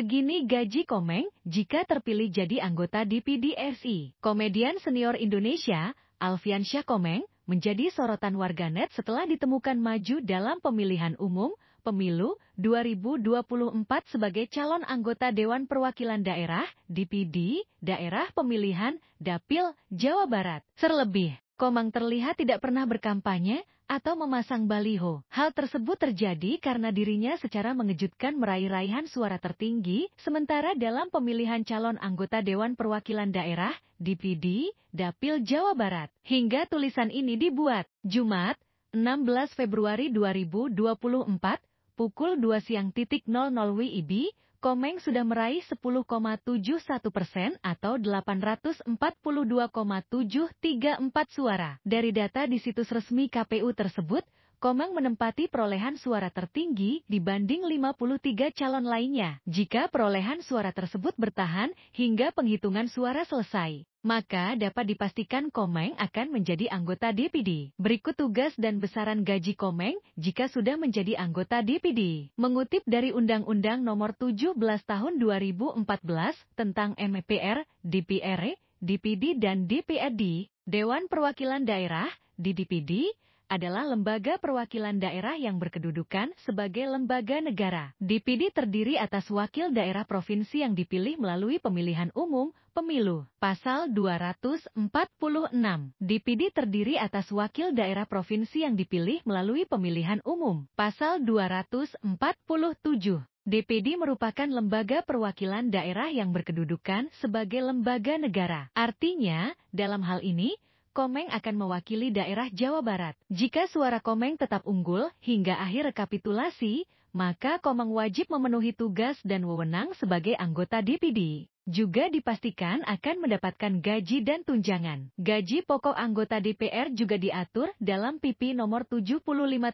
Segini gaji Komeng jika terpilih jadi anggota DPD RI. Komedian senior Indonesia, Alfian Syah Komeng, menjadi sorotan warganet setelah ditemukan maju dalam pemilihan umum Pemilu 2024 sebagai calon anggota Dewan Perwakilan Daerah DPD Daerah Pemilihan Dapil Jawa Barat. Serlebih. Komang terlihat tidak pernah berkampanye atau memasang baliho. Hal tersebut terjadi karena dirinya secara mengejutkan meraih raihan suara tertinggi, sementara dalam pemilihan calon anggota Dewan Perwakilan Daerah, DPD, Dapil Jawa Barat. Hingga tulisan ini dibuat. Jumat, 16 Februari 2024, pukul 2 siang titik 00 WIB, Komeng sudah meraih 10,71 persen atau 842,734 suara. Dari data di situs resmi KPU tersebut, Komang menempati perolehan suara tertinggi dibanding 53 calon lainnya. Jika perolehan suara tersebut bertahan hingga penghitungan suara selesai, maka dapat dipastikan Komeng akan menjadi anggota DPD. Berikut tugas dan besaran gaji Komeng jika sudah menjadi anggota DPD. Mengutip dari Undang-Undang Nomor 17 Tahun 2014 tentang MPR, DPR, DPD e, dan DPRD, Dewan Perwakilan Daerah, di DPD, adalah lembaga perwakilan daerah yang berkedudukan sebagai lembaga negara. DPD terdiri atas wakil daerah provinsi yang dipilih melalui pemilihan umum, pemilu. Pasal 246. DPD terdiri atas wakil daerah provinsi yang dipilih melalui pemilihan umum. Pasal 247. DPD merupakan lembaga perwakilan daerah yang berkedudukan sebagai lembaga negara. Artinya, dalam hal ini, Komeng akan mewakili daerah Jawa Barat. Jika suara Komeng tetap unggul hingga akhir rekapitulasi, maka Komeng wajib memenuhi tugas dan wewenang sebagai anggota DPD juga dipastikan akan mendapatkan gaji dan tunjangan. Gaji pokok anggota DPR juga diatur dalam PP nomor 75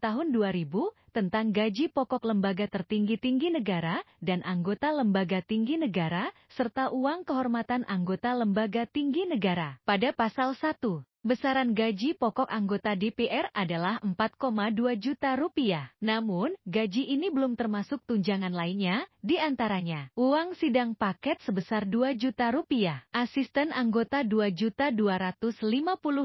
tahun 2000 tentang gaji pokok lembaga tertinggi-tinggi negara dan anggota lembaga tinggi negara, serta uang kehormatan anggota lembaga tinggi negara. Pada pasal 1, Besaran gaji pokok anggota DPR adalah 4,2 juta rupiah. Namun, gaji ini belum termasuk tunjangan lainnya, di antaranya uang sidang paket sebesar 2 juta rupiah, asisten anggota 2 juta 250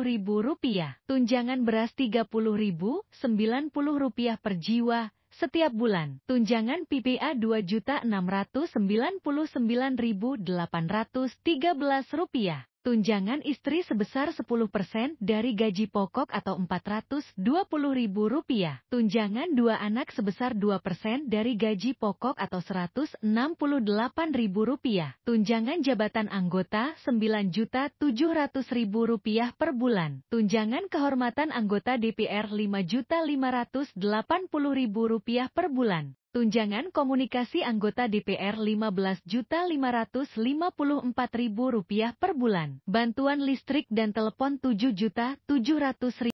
ribu rupiah, tunjangan beras 30 ribu 90 rupiah per jiwa, setiap bulan. Tunjangan PPA Rp2.699.813. Tunjangan istri sebesar 10% dari gaji pokok atau Rp420.000. Tunjangan dua anak sebesar 2% dari gaji pokok atau Rp168.000. Tunjangan jabatan anggota Rp9.700.000 per bulan. Tunjangan kehormatan anggota DPR Rp5.580.000 per bulan. Tunjangan komunikasi anggota DPR Rp15.554.000 per bulan. Bantuan listrik dan telepon Rp7.700.000.